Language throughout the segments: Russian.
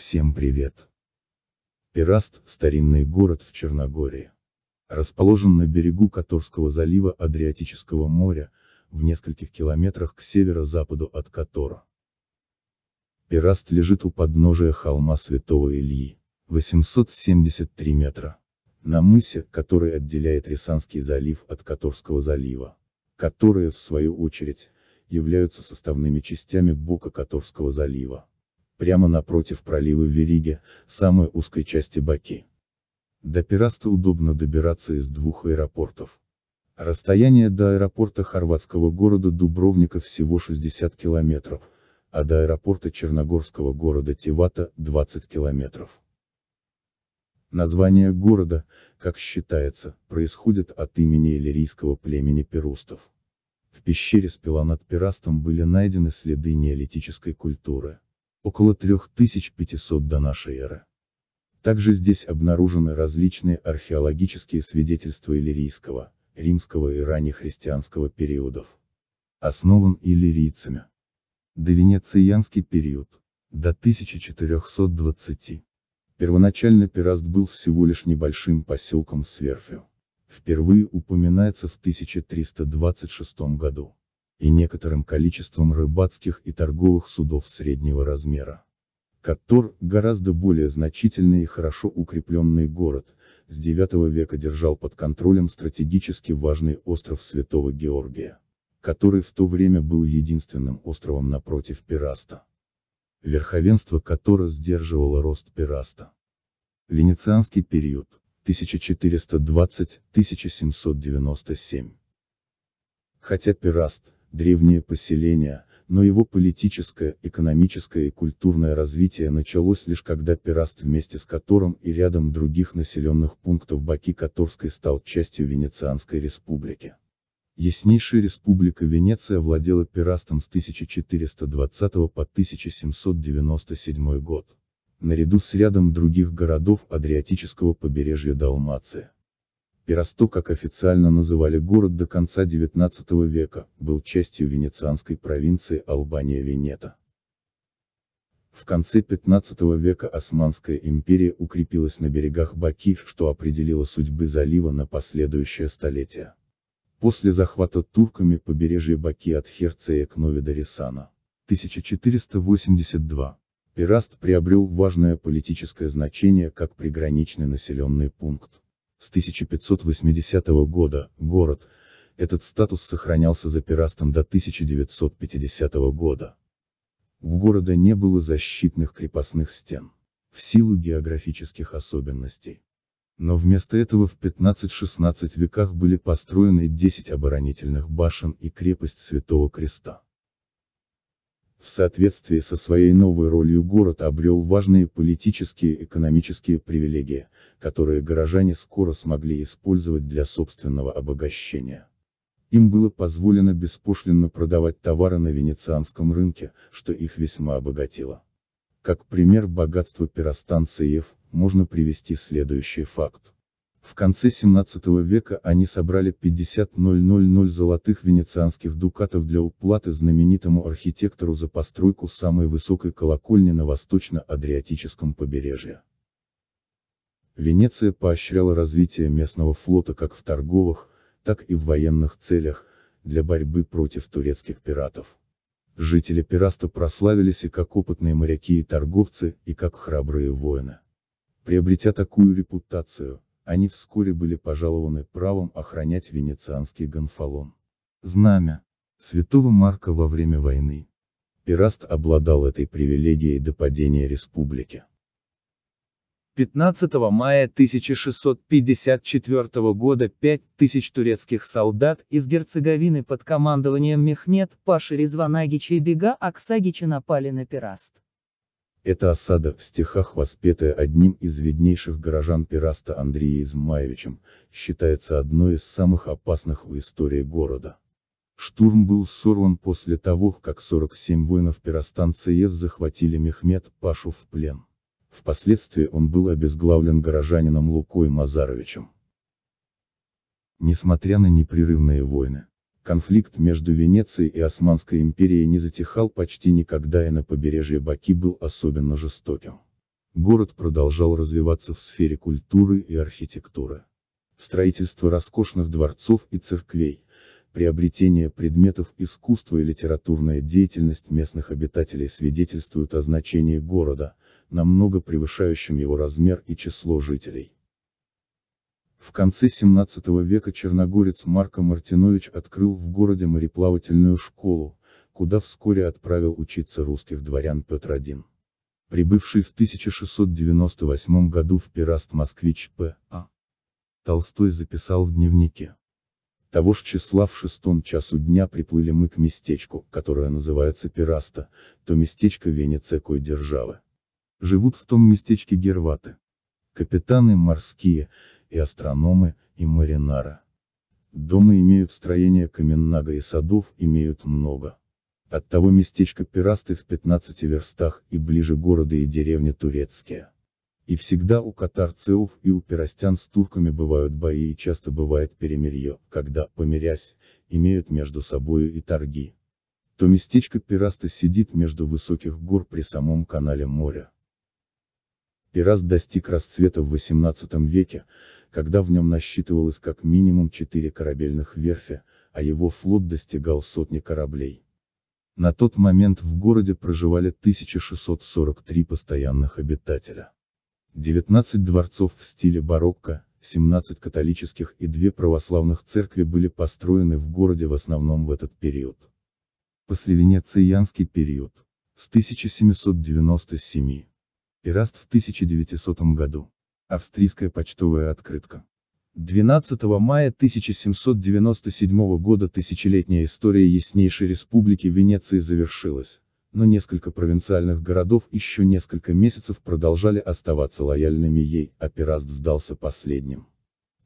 Всем привет! Пираст – старинный город в Черногории. Расположен на берегу Которского залива Адриатического моря, в нескольких километрах к северо-западу от Котора. Пираст лежит у подножия холма Святого Ильи, 873 метра, на мысе, который отделяет Рисанский залив от Которского залива, которые, в свою очередь, являются составными частями бока Которского залива прямо напротив пролива Вериги, самой узкой части Баки. До Пираста удобно добираться из двух аэропортов. Расстояние до аэропорта хорватского города Дубровника всего 60 километров, а до аэропорта черногорского города Тивата – 20 километров. Название города, как считается, происходит от имени иллирийского племени перустов. В пещере с Пеланат Пирастом были найдены следы неолитической культуры около 3500 до нашей эры. Также здесь обнаружены различные археологические свидетельства иллирийского, римского и раннехристианского периодов. Основан иллирийцами. Довенецианский период. До 1420. Первоначально Пираст был всего лишь небольшим поселком с верфью. Впервые упоминается в 1326 году и некоторым количеством рыбацких и торговых судов среднего размера. Катор, гораздо более значительный и хорошо укрепленный город, с IX века держал под контролем стратегически важный остров Святого Георгия, который в то время был единственным островом напротив Пираста. Верховенство Катора сдерживало рост Пираста. Венецианский период, 1420-1797. Хотя Пираст, древнее поселение, но его политическое, экономическое и культурное развитие началось лишь когда Пираст вместе с которым и рядом других населенных пунктов Баки-Каторской стал частью Венецианской республики. Яснейшая республика Венеция владела Пирастом с 1420 по 1797 год. Наряду с рядом других городов Адриатического побережья Далмации. Пиросто, как официально называли город до конца XIX века, был частью венецианской провинции Албания-Венета. В конце XV века Османская империя укрепилась на берегах Баки, что определило судьбы залива на последующее столетие. После захвата турками побережья Баки от Херцея к Нови 1482. Пираст приобрел важное политическое значение как приграничный населенный пункт. С 1580 года, город, этот статус сохранялся за пирастом до 1950 года. У города не было защитных крепостных стен. В силу географических особенностей. Но вместо этого в 15-16 веках были построены 10 оборонительных башен и крепость Святого Креста в соответствии со своей новой ролью город обрел важные политические и экономические привилегии, которые горожане скоро смогли использовать для собственного обогащения. Им было позволено беспошлинно продавать товары на венецианском рынке, что их весьма обогатило. Как пример богатства пиростанциев, можно привести следующий факт. В конце 17 века они собрали 50 000 золотых венецианских дукатов для уплаты знаменитому архитектору за постройку самой высокой колокольни на восточно-адриатическом побережье. Венеция поощряла развитие местного флота как в торговых, так и в военных целях, для борьбы против турецких пиратов. Жители Пираста прославились и как опытные моряки и торговцы, и как храбрые воины. Приобретя такую репутацию, они вскоре были пожалованы правом охранять венецианский гонфалон. Знамя. Святого Марка во время войны. Пираст обладал этой привилегией до падения республики. 15 мая 1654 года 5000 турецких солдат из Герцеговины под командованием Мехмед Паши Резванагича и Бега Аксагича напали на Пираст. Эта осада, в стихах воспетая одним из виднейших горожан Пираста Андрея Измаевичем, считается одной из самых опасных в истории города. Штурм был сорван после того, как 47 воинов пиростанцев захватили Мехмед Пашу в плен. Впоследствии он был обезглавлен горожанином Лукой Мазаровичем. Несмотря на непрерывные войны, Конфликт между Венецией и Османской империей не затихал почти никогда и на побережье Баки был особенно жестоким. Город продолжал развиваться в сфере культуры и архитектуры. Строительство роскошных дворцов и церквей, приобретение предметов искусства и литературная деятельность местных обитателей свидетельствуют о значении города, намного превышающем его размер и число жителей. В конце 17 века черногорец Марко Мартинович открыл в городе мореплавательную школу, куда вскоре отправил учиться русских дворян Петр I. Прибывший в 1698 году в Пираст москвич П.А. Толстой записал в дневнике. Того же числа в шестом часу дня приплыли мы к местечку, которое называется Пираста, то местечко Венецекой державы. Живут в том местечке герваты. Капитаны морские, и астрономы, и маринара. Дома имеют строение каменнага и садов имеют много. От того местечко Пирасты в 15 верстах и ближе города и деревни турецкие. И всегда у катарцев и у пиростян с турками бывают бои и часто бывает перемирье, когда, помирясь, имеют между собою и торги. То местечко Пирасты сидит между высоких гор при самом канале моря. Пирас достиг расцвета в XVIII веке, когда в нем насчитывалось как минимум четыре корабельных верфи, а его флот достигал сотни кораблей. На тот момент в городе проживали 1643 постоянных обитателя. 19 дворцов в стиле барокко, 17 католических и 2 православных церкви были построены в городе в основном в этот период. Послевенецианский период. С 1797 Пираст в 1900 году. Австрийская почтовая открытка. 12 мая 1797 года тысячелетняя история Яснейшей Республики Венеции завершилась, но несколько провинциальных городов еще несколько месяцев продолжали оставаться лояльными ей, а Пираст сдался последним.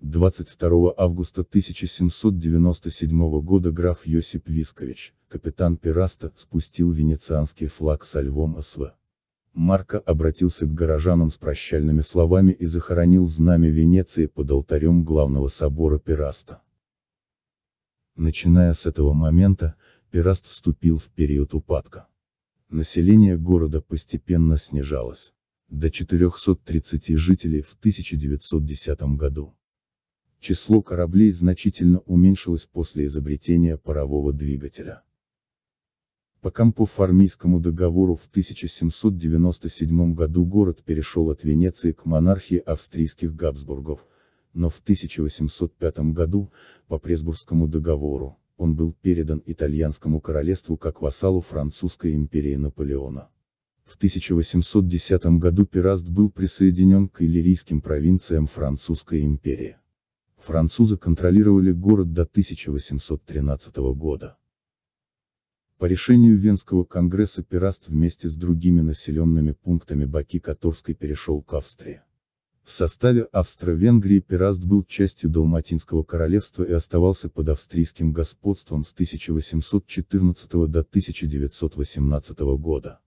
22 августа 1797 года граф Йосип Вискович, капитан Пираста, спустил венецианский флаг со львом СВ. Марко обратился к горожанам с прощальными словами и захоронил знамя Венеции под алтарем главного собора Пираста. Начиная с этого момента, Пираст вступил в период упадка. Население города постепенно снижалось. До 430 жителей в 1910 году. Число кораблей значительно уменьшилось после изобретения парового двигателя. По Фармийскому договору в 1797 году город перешел от Венеции к монархии австрийских Габсбургов, но в 1805 году, по Пресбургскому договору, он был передан итальянскому королевству как вассалу французской империи Наполеона. В 1810 году Пираст был присоединен к иллирийским провинциям Французской империи. Французы контролировали город до 1813 года. По решению Венского конгресса Пираст вместе с другими населенными пунктами Баки Которской перешел к Австрии. В составе Австро-Венгрии Пираст был частью Далматинского королевства и оставался под австрийским господством с 1814 до 1918 года.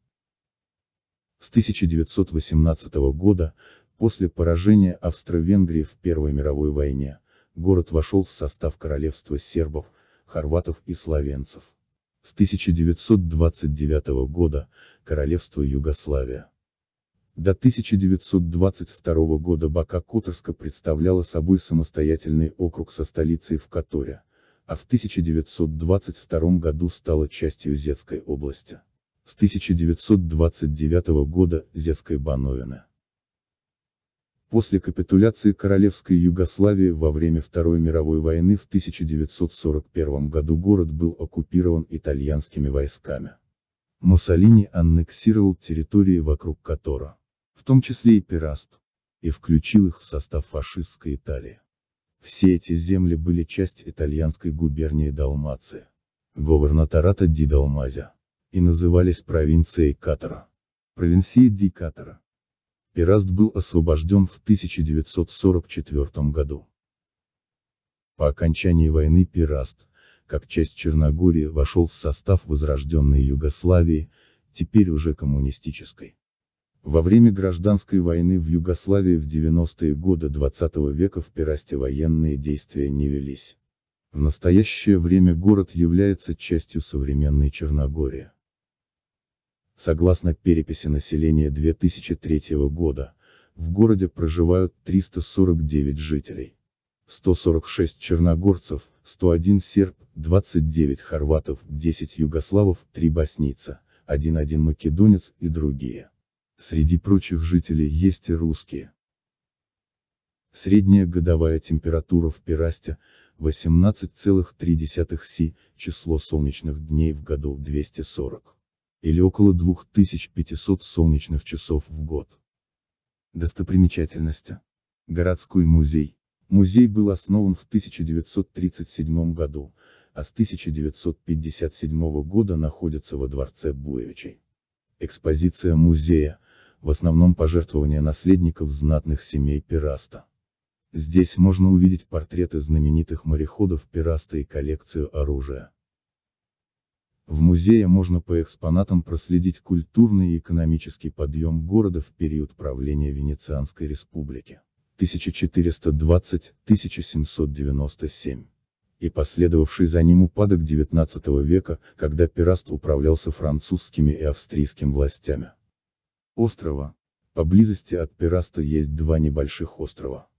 С 1918 года, после поражения Австро-Венгрии в Первой мировой войне, город вошел в состав королевства сербов, хорватов и словенцев. С 1929 года – Королевство Югославия. До 1922 года Бака Которска представляла собой самостоятельный округ со столицей в Которе, а в 1922 году стала частью Зетской области. С 1929 года – Зетской Бановина. После капитуляции Королевской Югославии во время Второй мировой войны в 1941 году город был оккупирован итальянскими войсками. Муссолини аннексировал территории вокруг Катора, в том числе и Пираст, и включил их в состав фашистской Италии. Все эти земли были часть итальянской губернии Далмация, губернатората Ди Далмазя, и назывались провинцией Катора. Провинция Ди Катора. Пираст был освобожден в 1944 году. По окончании войны Пираст, как часть Черногории, вошел в состав возрожденной Югославии, теперь уже коммунистической. Во время гражданской войны в Югославии в 90-е годы 20 -го века в Пирасте военные действия не велись. В настоящее время город является частью современной Черногории. Согласно переписи населения 2003 года, в городе проживают 349 жителей. 146 черногорцев, 101 серб, 29 хорватов, 10 югославов, 3 босница, 1-1 македонец и другие. Среди прочих жителей есть и русские. Средняя годовая температура в Пирасте 18,3 си, число солнечных дней в году 240 или около 2500 солнечных часов в год. Достопримечательности. Городской музей. Музей был основан в 1937 году, а с 1957 года находится во дворце Буевичей. Экспозиция музея, в основном пожертвования наследников знатных семей Пираста. Здесь можно увидеть портреты знаменитых мореходов Пираста и коллекцию оружия. В музее можно по экспонатам проследить культурный и экономический подъем города в период правления Венецианской республики 1420-1797 и последовавший за ним упадок XIX века, когда пираст управлялся французскими и австрийскими властями. Острова. Поблизости от пираста есть два небольших острова.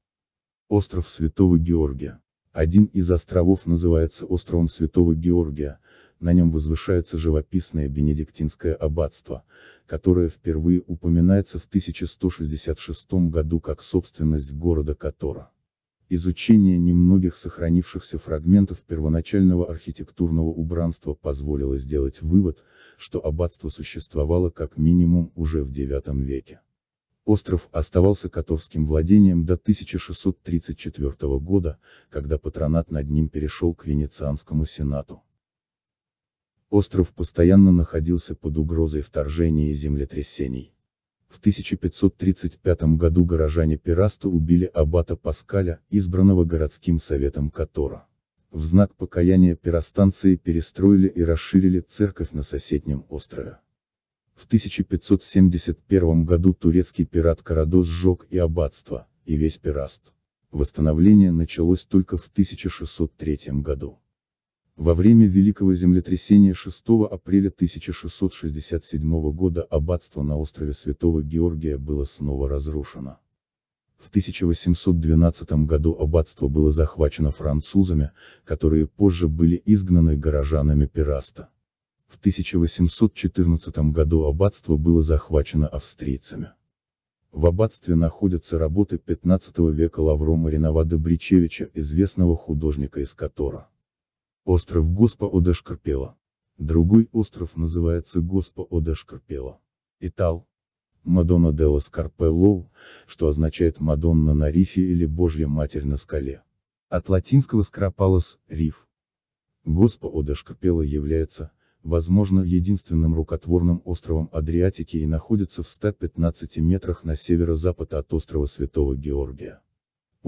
Остров Святого Георгия. Один из островов называется островом Святого Георгия, на нем возвышается живописное бенедиктинское аббатство, которое впервые упоминается в 1166 году как собственность города Котора. Изучение немногих сохранившихся фрагментов первоначального архитектурного убранства позволило сделать вывод, что аббатство существовало как минимум уже в IX веке. Остров оставался которским владением до 1634 года, когда патронат над ним перешел к Венецианскому сенату. Остров постоянно находился под угрозой вторжения и землетрясений. В 1535 году горожане Пираста убили аббата Паскаля, избранного городским советом Катора. В знак покаяния пирастанции перестроили и расширили церковь на соседнем острове. В 1571 году турецкий пират Карадос сжег и аббатство, и весь Пираст. Восстановление началось только в 1603 году. Во время великого землетрясения 6 апреля 1667 года аббатство на острове Святого Георгия было снова разрушено. В 1812 году аббатство было захвачено французами, которые позже были изгнаны горожанами Пираста. В 1814 году аббатство было захвачено австрийцами. В аббатстве находятся работы 15 века Лаврома Ренова Бричевича, известного художника из Котора. Остров Госпа Одашкарпела. Другой остров называется Госпа Одашкарпела. Итал. Мадонна Делла Скарпеллоу, что означает Мадонна на рифе или Божья Матерь на скале. От латинского скропалос – риф. Госпа Одашкарпела является, возможно, единственным рукотворным островом Адриатики и находится в 115 метрах на северо-запад от острова Святого Георгия.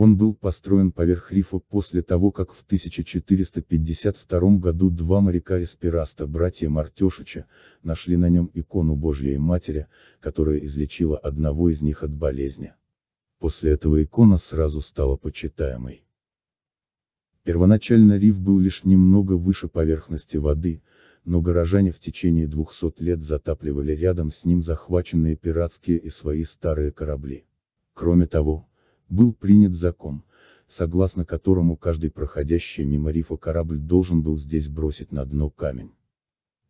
Он был построен поверх рифа после того, как в 1452 году два моряка из Пираста, братья Мартешича, нашли на нем икону Божьей Матери, которая излечила одного из них от болезни. После этого икона сразу стала почитаемой. Первоначально риф был лишь немного выше поверхности воды, но горожане в течение 200 лет затапливали рядом с ним захваченные пиратские и свои старые корабли. Кроме того, был принят закон, согласно которому каждый проходящий мимо рифа корабль должен был здесь бросить на дно камень.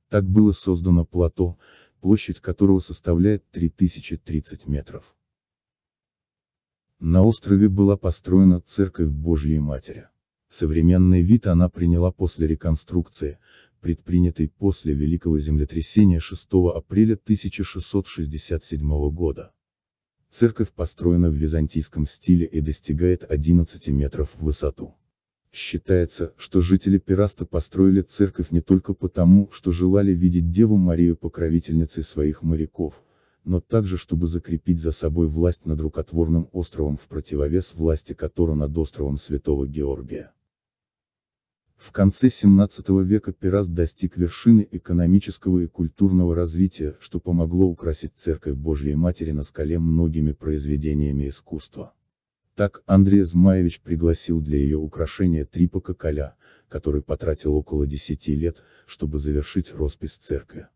Так было создано плато, площадь которого составляет 3030 метров. На острове была построена церковь Божьей Матери. Современный вид она приняла после реконструкции, предпринятой после Великого землетрясения 6 апреля 1667 года. Церковь построена в византийском стиле и достигает 11 метров в высоту. Считается, что жители Пираста построили церковь не только потому, что желали видеть Деву Марию покровительницей своих моряков, но также чтобы закрепить за собой власть над рукотворным островом в противовес власти Катора над островом Святого Георгия. В конце 17 века Пираст достиг вершины экономического и культурного развития, что помогло украсить церковь Божьей Матери на скале многими произведениями искусства. Так Андрей Змаевич пригласил для ее украшения Трипа Коля, который потратил около 10 лет, чтобы завершить роспись церкви.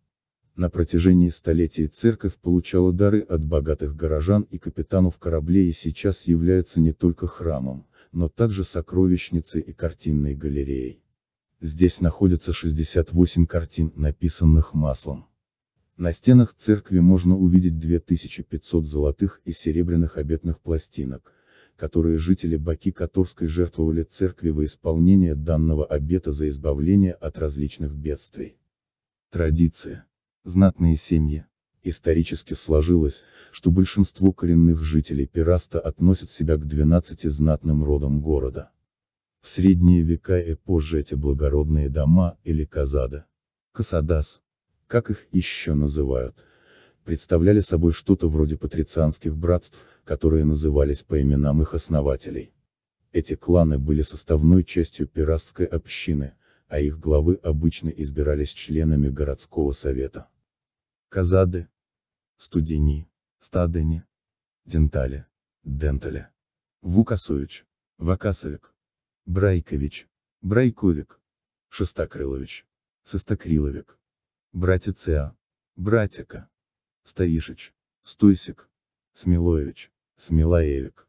На протяжении столетий церковь получала дары от богатых горожан и капитанов кораблей и сейчас является не только храмом, но также сокровищницей и картинной галереей. Здесь находятся 68 картин, написанных маслом. На стенах церкви можно увидеть 2500 золотых и серебряных обетных пластинок, которые жители Баки Которской жертвовали церкви во исполнение данного обета за избавление от различных бедствий. Традиция. Знатные семьи, Исторически сложилось, что большинство коренных жителей Пираста относят себя к 12 знатным родам города. В средние века и позже эти благородные дома, или казады, касадас, как их еще называют, представляли собой что-то вроде патрицианских братств, которые назывались по именам их основателей. Эти кланы были составной частью пирастской общины, а их главы обычно избирались членами городского совета. Казады, студені, стадені, денталі, денталі, Вукасович, Вакасовик, Брайкович, Брайковик, Шестокрылович, Сестокриловик, Братицеа, Братика, Стоишич, Стойсик, Смилоевич, Смилоевик,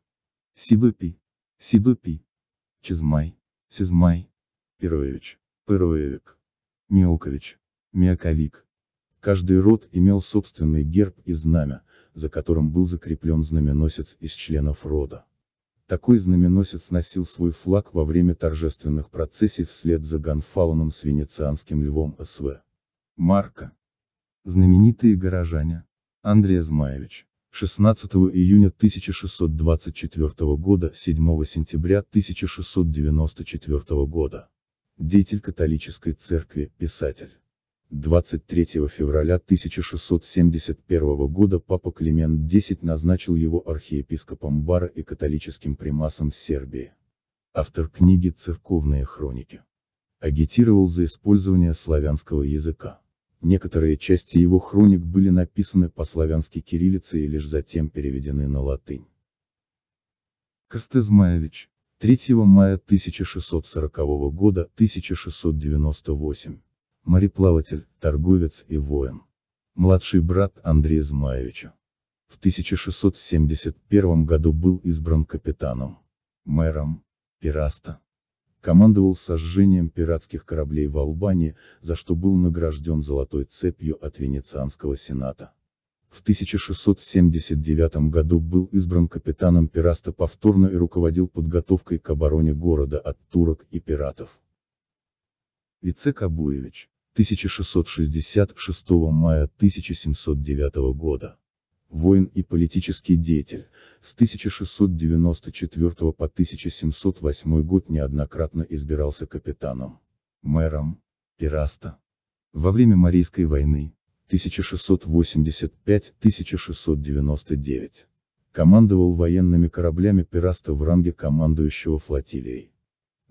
Сидопи, Сидопи, Чизмай, Сизмай, Пероевич, Пероевик, Миокович, Миаковик, Каждый род имел собственный герб и знамя, за которым был закреплен знаменосец из членов рода. Такой знаменосец носил свой флаг во время торжественных процессий вслед за Ганфауном с венецианским львом СВ. Марка. Знаменитые горожане. Андрей Змаевич. 16 июня 1624 года, 7 сентября 1694 года. Деятель католической церкви, писатель. 23 февраля 1671 года папа Климент X назначил его архиепископом Бара и католическим примасом Сербии. Автор книги «Церковные хроники». Агитировал за использование славянского языка. Некоторые части его хроник были написаны по-славянски кириллице и лишь затем переведены на латынь. Костызмаевич. 3 мая 1640 года, 1698 мореплаватель, торговец и воин. Младший брат Андрея Змаевича. В 1671 году был избран капитаном, мэром, пираста. Командовал сожжением пиратских кораблей в Албании, за что был награжден золотой цепью от Венецианского сената. В 1679 году был избран капитаном пираста повторно и руководил подготовкой к обороне города от турок и пиратов. Вице Кабуевич 1666 мая 1709 года. Воин и политический деятель, с 1694 по 1708 год неоднократно избирался капитаном, мэром, пираста. Во время Марийской войны, 1685-1699, командовал военными кораблями пираста в ранге командующего флотилией.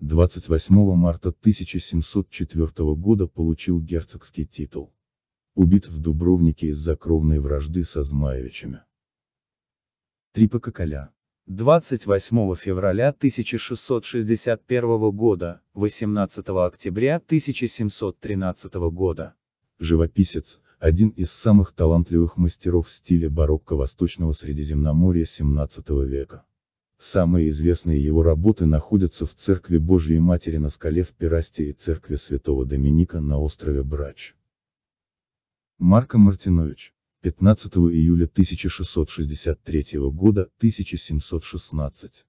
28 марта 1704 года получил герцогский титул. Убит в Дубровнике из-за кровной вражды со Змаевичами. Трипа Коколя. 28 февраля 1661 года, 18 октября 1713 года. Живописец, один из самых талантливых мастеров стиля барокко Восточного Средиземноморья 17 века. Самые известные его работы находятся в церкви Божией Матери на скале в Пирасте и церкви Святого Доминика на острове Брач. Марко Мартинович, 15 июля 1663 года, 1716.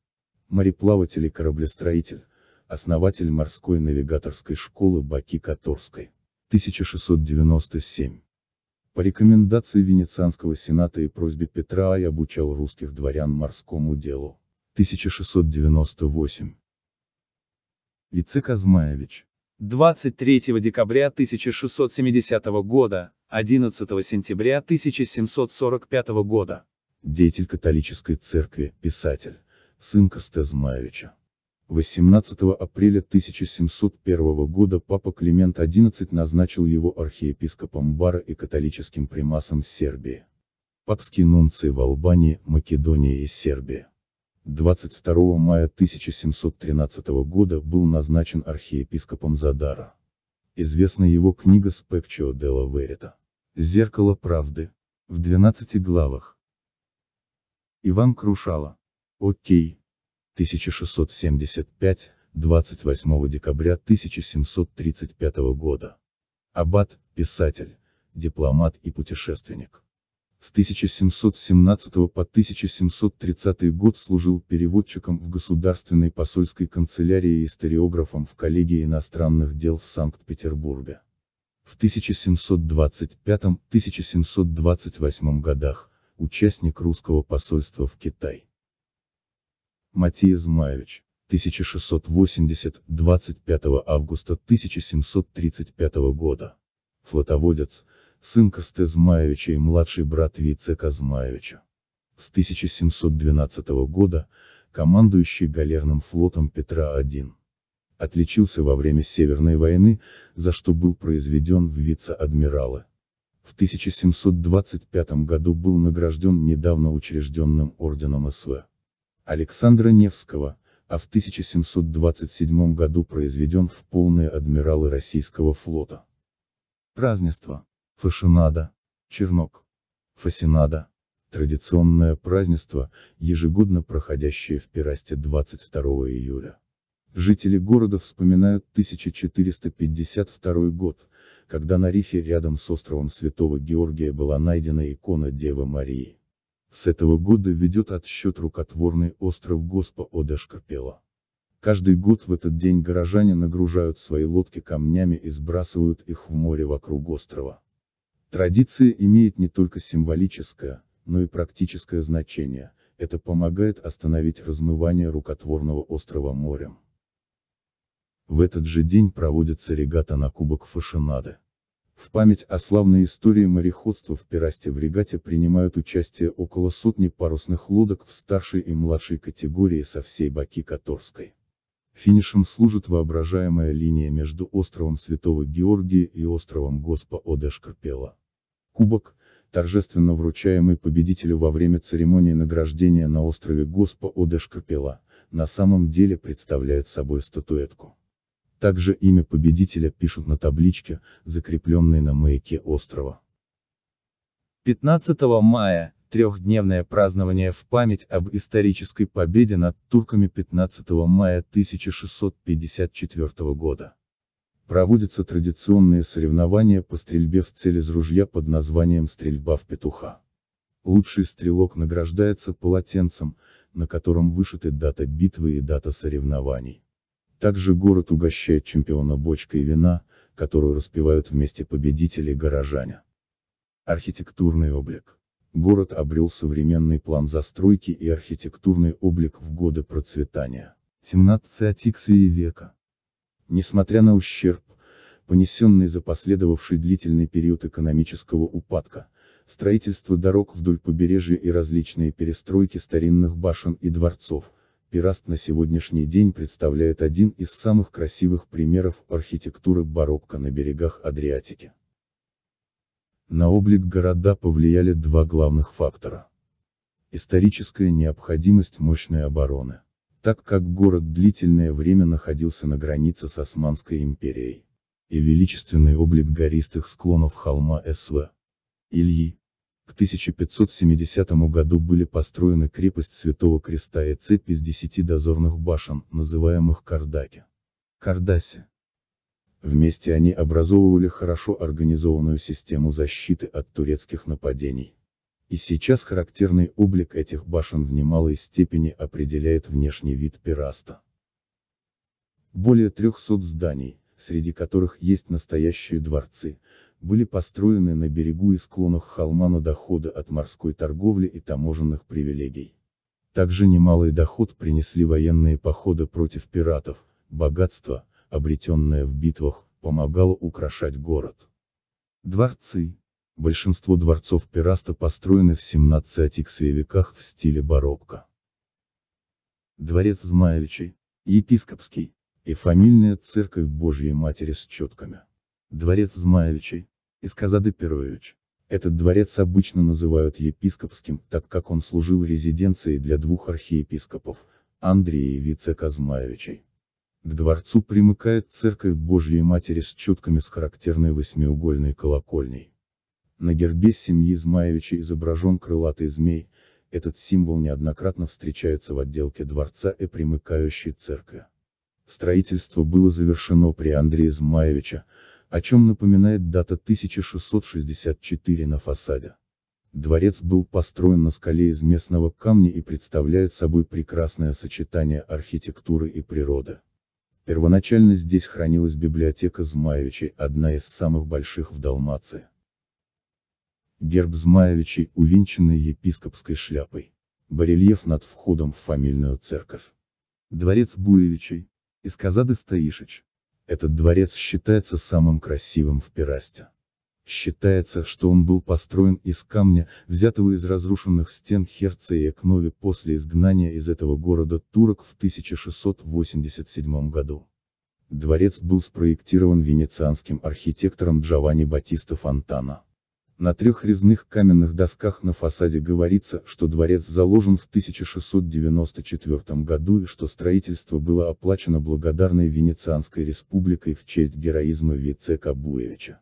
Мореплаватель и кораблестроитель, основатель морской навигаторской школы Баки-Которской. 1697. По рекомендации Венецианского сената и просьбе Петра и обучал русских дворян морскому делу. 1698. Вице-Казмаевич. 23 декабря 1670 года, 11 сентября 1745 года. Деятель католической церкви, писатель, сын Костезмаевича. 18 апреля 1701 года папа Климент XI назначил его архиепископом Бара и католическим примасом Сербии. Папский нунций в Албании, Македонии и Сербии. 22 мая 1713 года был назначен архиепископом Задара. Известна его книга «Спекчио делла Верита» «Зеркало правды» в 12 главах. Иван Крушало. Окей. 1675, 28 декабря 1735 года. Абат, писатель, дипломат и путешественник. С 1717 по 1730 год служил переводчиком в Государственной посольской канцелярии и историографом в коллегии иностранных дел в Санкт-Петербурге. В 1725-1728 годах, участник русского посольства в Китай. Матий Измаевич, 1680, 25 августа 1735 года. Флотоводец, сын Костезмаевича и младший брат вице-Казмаевича. С 1712 года, командующий галерным флотом Петра I. Отличился во время Северной войны, за что был произведен в вице-адмиралы. В 1725 году был награжден недавно учрежденным орденом СВ. Александра Невского, а в 1727 году произведен в полные адмиралы российского флота. Празднество. Фашинада. Чернок. Фасинада. Традиционное празднество, ежегодно проходящее в Пирасте 22 июля. Жители города вспоминают 1452 год, когда на рифе рядом с островом Святого Георгия была найдена икона Девы Марии. С этого года ведет отсчет рукотворный остров Госпа Одешкапела. Каждый год в этот день горожане нагружают свои лодки камнями и сбрасывают их в море вокруг острова. Традиция имеет не только символическое, но и практическое значение, это помогает остановить размывание рукотворного острова морем. В этот же день проводится регата на Кубок Фашинады. В память о славной истории мореходства в Пирасте в регате принимают участие около сотни парусных лодок в старшей и младшей категории со всей Баки Которской. Финишем служит воображаемая линия между островом Святого Георгия и островом Госпа Одешкарпела кубок, торжественно вручаемый победителю во время церемонии награждения на острове Госпа Одешкапела, на самом деле представляет собой статуэтку. Также имя победителя пишут на табличке, закрепленной на маяке острова. 15 мая, трехдневное празднование в память об исторической победе над турками 15 мая 1654 года проводятся традиционные соревнования по стрельбе в цель из ружья под названием «Стрельба в петуха». Лучший стрелок награждается полотенцем, на котором вышиты дата битвы и дата соревнований. Также город угощает чемпиона бочкой вина, которую распивают вместе победители и горожане. Архитектурный облик. Город обрел современный план застройки и архитектурный облик в годы процветания. 17 века. Несмотря на ущерб, понесенный за последовавший длительный период экономического упадка, строительство дорог вдоль побережья и различные перестройки старинных башен и дворцов, Пираст на сегодняшний день представляет один из самых красивых примеров архитектуры барокко на берегах Адриатики. На облик города повлияли два главных фактора. Историческая необходимость мощной обороны так как город длительное время находился на границе с Османской империей. И величественный облик гористых склонов холма СВ. Ильи. К 1570 году были построены крепость Святого Креста и цепь из десяти дозорных башен, называемых Кардаки. Кардаси. Вместе они образовывали хорошо организованную систему защиты от турецких нападений. И сейчас характерный облик этих башен в немалой степени определяет внешний вид Пираста. Более 300 зданий, среди которых есть настоящие дворцы, были построены на берегу и склонах холма на доходы от морской торговли и таможенных привилегий. Также немалый доход принесли военные походы против пиратов, богатство, обретенное в битвах, помогало украшать город. Дворцы, Большинство дворцов Пираста построены в 17-х веках в стиле барокко. Дворец Змаевичей, епископский, и фамильная церковь Божьей Матери с четками. Дворец Змаевичей, из Казады Перович. Этот дворец обычно называют епископским, так как он служил резиденцией для двух архиепископов, Андрея и вице-Казмаевичей. К дворцу примыкает церковь Божьей Матери с четками с характерной восьмиугольной колокольней. На гербе семьи Змаевича изображен крылатый змей, этот символ неоднократно встречается в отделке дворца и примыкающей церкви. Строительство было завершено при Андрее Змаевича, о чем напоминает дата 1664 на фасаде. Дворец был построен на скале из местного камня и представляет собой прекрасное сочетание архитектуры и природы. Первоначально здесь хранилась библиотека Змаевичей, одна из самых больших в Далмации. Герб Змаевичей, увенчанный епископской шляпой. Барельеф над входом в фамильную церковь. Дворец Буевичей, из Казады Стоишич. Этот дворец считается самым красивым в Пирасте. Считается, что он был построен из камня, взятого из разрушенных стен Херца и Экнови после изгнания из этого города турок в 1687 году. Дворец был спроектирован венецианским архитектором Джованни Батиста Фонтана. На трех резных каменных досках на фасаде говорится, что дворец заложен в 1694 году и что строительство было оплачено благодарной Венецианской республикой в честь героизма вице Буевича.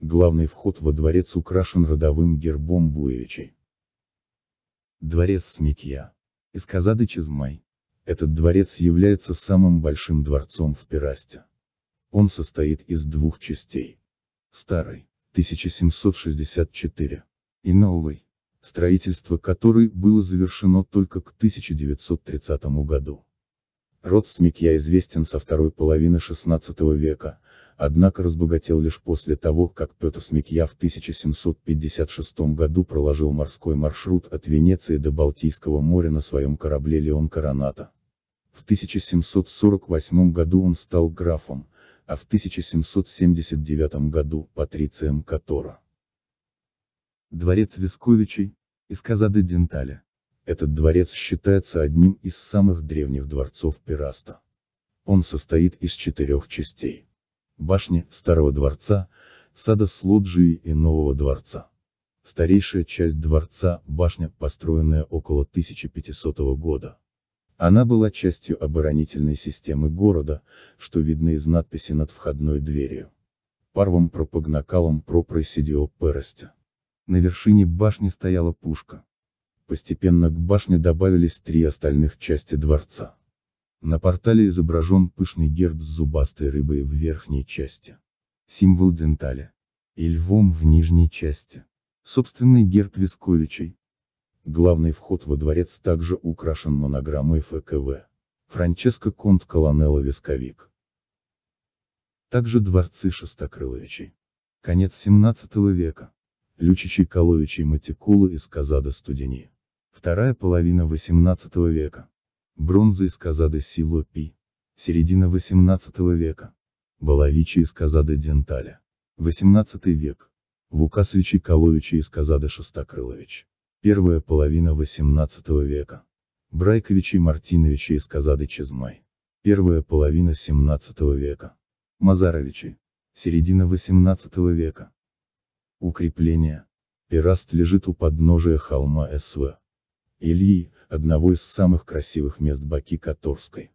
Главный вход во дворец украшен родовым гербом Буевичей. Дворец Смекья. Из Казады Чизмай. Этот дворец является самым большим дворцом в Пирасте. Он состоит из двух частей. Старый 1764, и новый, строительство которой было завершено только к 1930 году. Род Смекья известен со второй половины XVI века, однако разбогател лишь после того, как Петр Смекья в 1756 году проложил морской маршрут от Венеции до Балтийского моря на своем корабле Леон Короната. В 1748 году он стал графом, а в 1779 году патрицием Катора. Дворец Висковичей, из Казады Денталя. Этот дворец считается одним из самых древних дворцов Пираста. Он состоит из четырех частей. Башни, Старого дворца, сада с лоджией и Нового дворца. Старейшая часть дворца – башня, построенная около 1500 года. Она была частью оборонительной системы города, что видно из надписи над входной дверью. Парвом пропагнакалом пропросидио перестя. На вершине башни стояла пушка. Постепенно к башне добавились три остальных части дворца. На портале изображен пышный герб с зубастой рыбой в верхней части. Символ Дентали, И львом в нижней части. Собственный герб Висковичей, Главный вход во дворец также украшен монограммой ФКВ. Франческо Конт Колонелло Висковик. Также дворцы Шестокрыловичей. Конец XVII века. Лючичей Коловичей матикулы из Казада Студени. Вторая половина XVIII века. Бронза из Казады Сило Пи. Середина XVIII века. Балавичи из Казады Денталя. XVIII век. Вукасовичи Коловичи из Казады Шестокрылович первая половина XVIII века. Брайковичи Мартиновичи из Казады Чезмай. Первая половина XVII века. Мазаровичи. Середина XVIII века. Укрепление. Пираст лежит у подножия холма СВ. Ильи, одного из самых красивых мест Баки Каторской.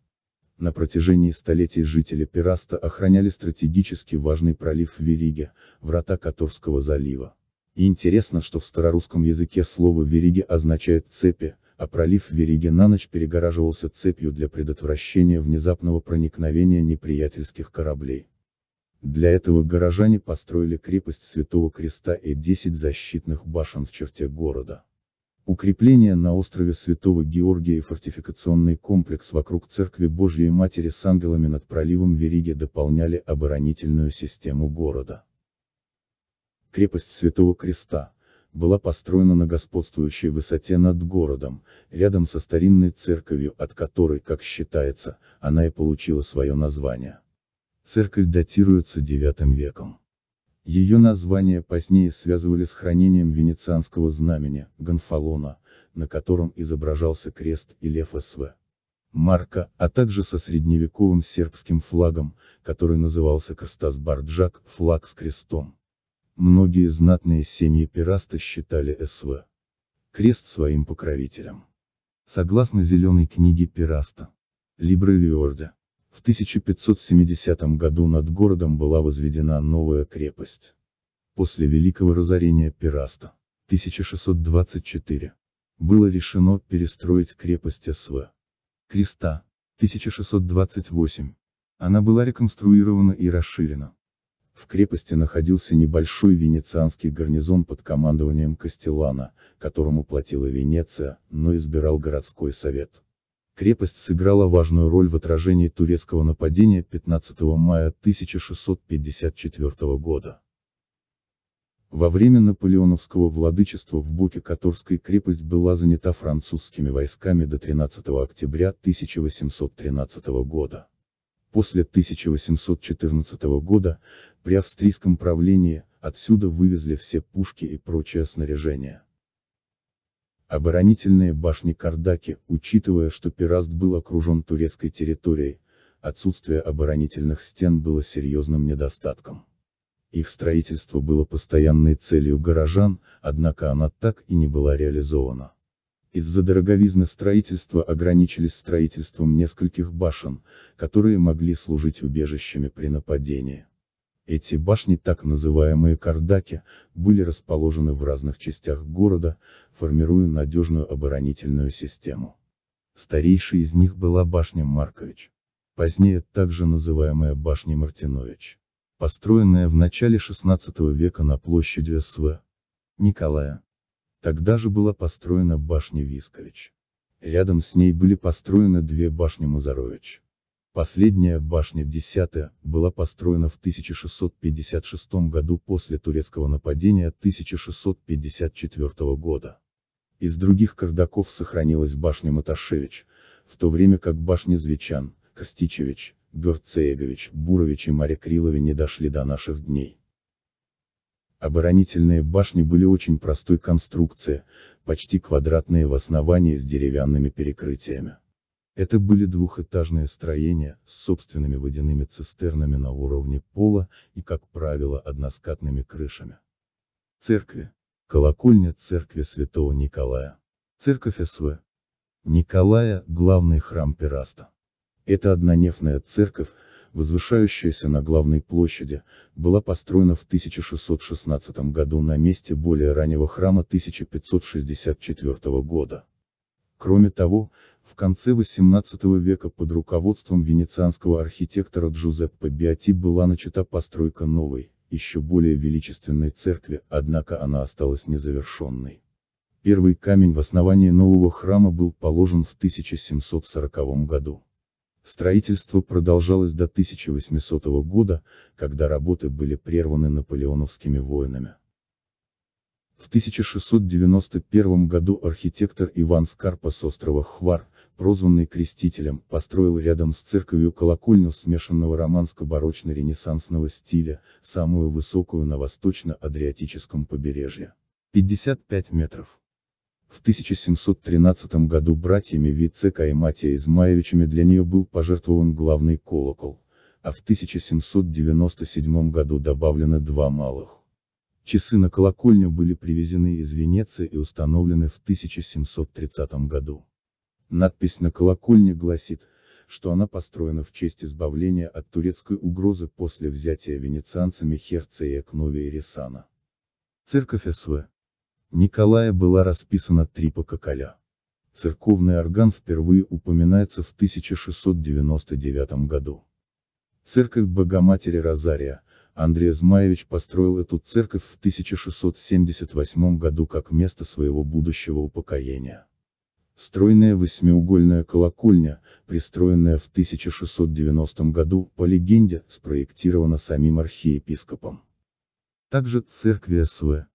На протяжении столетий жители Пираста охраняли стратегически важный пролив в Вериге, врата Каторского залива. И интересно, что в старорусском языке слово «вериги» означает «цепи», а пролив Вериги на ночь перегораживался цепью для предотвращения внезапного проникновения неприятельских кораблей. Для этого горожане построили крепость Святого Креста и 10 защитных башен в черте города. Укрепления на острове Святого Георгия и фортификационный комплекс вокруг церкви Божьей Матери с ангелами над проливом Вериги дополняли оборонительную систему города. Крепость Святого Креста была построена на господствующей высоте над городом, рядом со старинной церковью, от которой, как считается, она и получила свое название. Церковь датируется IX веком. Ее название позднее связывали с хранением венецианского знамени, гонфалона, на котором изображался крест и лев СВ. Марка, а также со средневековым сербским флагом, который назывался Крстас Барджак, флаг с крестом. Многие знатные семьи Пираста считали СВ. Крест своим покровителем. Согласно зеленой книге Пираста. Либревиорде. В 1570 году над городом была возведена новая крепость. После Великого Разорения Пираста. 1624. Было решено перестроить крепость СВ. Креста. 1628. Она была реконструирована и расширена. В крепости находился небольшой венецианский гарнизон под командованием Кастелана, которому платила Венеция, но избирал городской совет. Крепость сыграла важную роль в отражении турецкого нападения 15 мая 1654 года. Во время наполеоновского владычества в Боке Которской крепость была занята французскими войсками до 13 октября 1813 года. После 1814 года, при австрийском правлении, отсюда вывезли все пушки и прочее снаряжение. Оборонительные башни Кардаки, учитывая, что Пираст был окружен турецкой территорией, отсутствие оборонительных стен было серьезным недостатком. Их строительство было постоянной целью горожан, однако она так и не была реализована. Из-за дороговизны строительства ограничились строительством нескольких башен, которые могли служить убежищами при нападении. Эти башни, так называемые кардаки, были расположены в разных частях города, формируя надежную оборонительную систему. Старейшей из них была башня Маркович. Позднее также называемая башня Мартинович. Построенная в начале XVI века на площади СВ. Николая. Тогда же была построена башня Вискович. Рядом с ней были построены две башни Мазарович. Последняя башня, десятая, была построена в 1656 году после турецкого нападения 1654 года. Из других кардаков сохранилась башня Маташевич, в то время как башни Звечан, Костичевич, Горцеегович, Бурович и Маря Крилове не дошли до наших дней. Оборонительные башни были очень простой конструкции, почти квадратные в основании с деревянными перекрытиями. Это были двухэтажные строения, с собственными водяными цистернами на уровне пола и, как правило, односкатными крышами. Церкви. Колокольня церкви святого Николая. Церковь СВ. Николая, главный храм Пираста. Это однонефная церковь, возвышающаяся на главной площади, была построена в 1616 году на месте более раннего храма 1564 года. Кроме того, в конце XVIII века под руководством венецианского архитектора Джузеппе Биоти была начата постройка новой, еще более величественной церкви, однако она осталась незавершенной. Первый камень в основании нового храма был положен в 1740 году. Строительство продолжалось до 1800 года, когда работы были прерваны наполеоновскими воинами. В 1691 году архитектор Иван Скарпа с острова Хвар, прозванный Крестителем, построил рядом с церковью колокольню смешанного романско-барочно-ренессансного стиля, самую высокую на восточно-адриатическом побережье. 55 метров. В 1713 году братьями Вицека и Матия Измаевичами для нее был пожертвован главный колокол, а в 1797 году добавлено два малых. Часы на колокольню были привезены из Венеции и установлены в 1730 году. Надпись на колокольне гласит, что она построена в честь избавления от турецкой угрозы после взятия венецианцами Херца и Экнови и Ресана. Церковь СВ. Николая была расписана трипа коколя. Церковный орган впервые упоминается в 1699 году. Церковь Богоматери Розария, Андрей Змаевич построил эту церковь в 1678 году как место своего будущего упокоения. Стройная восьмиугольная колокольня, пристроенная в 1690 году, по легенде, спроектирована самим архиепископом. Также церкви СВ,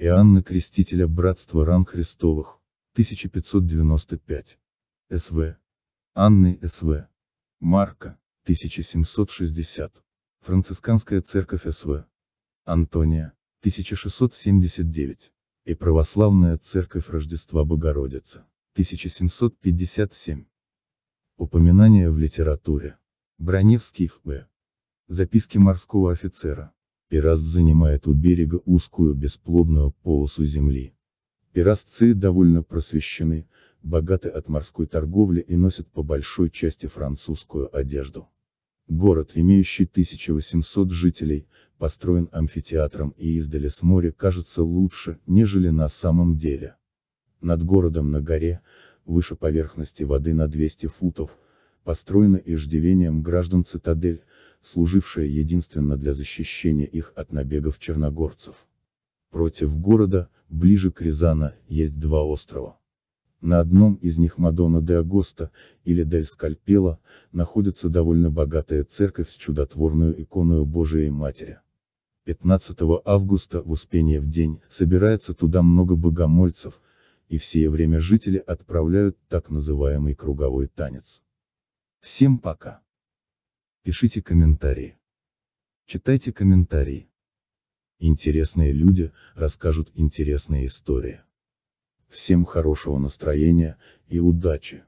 Иоанна Крестителя Братства ран Христовых, 1595. СВ. Анны СВ. Марка, 1760. Францисканская церковь СВ. Антония, 1679. И Православная церковь Рождества Богородицы, 1757. Упоминания в литературе. Броневский Ф.Б. Записки морского офицера. Пираст занимает у берега узкую бесплодную полосу земли. Пирастцы довольно просвещены, богаты от морской торговли и носят по большой части французскую одежду. Город, имеющий 1800 жителей, построен амфитеатром и издали с моря кажется лучше, нежели на самом деле. Над городом на горе, выше поверхности воды на 200 футов, построена иждивением граждан цитадель, служившая единственно для защищения их от набегов черногорцев. Против города, ближе к Рязана, есть два острова. На одном из них Мадонна де Агоста, или Дель Скальпела, находится довольно богатая церковь с чудотворную иконою Божией Матери. 15 августа в Успение в день собирается туда много богомольцев, и все время жители отправляют так называемый круговой танец. Всем пока! Пишите комментарии. Читайте комментарии. Интересные люди расскажут интересные истории. Всем хорошего настроения и удачи!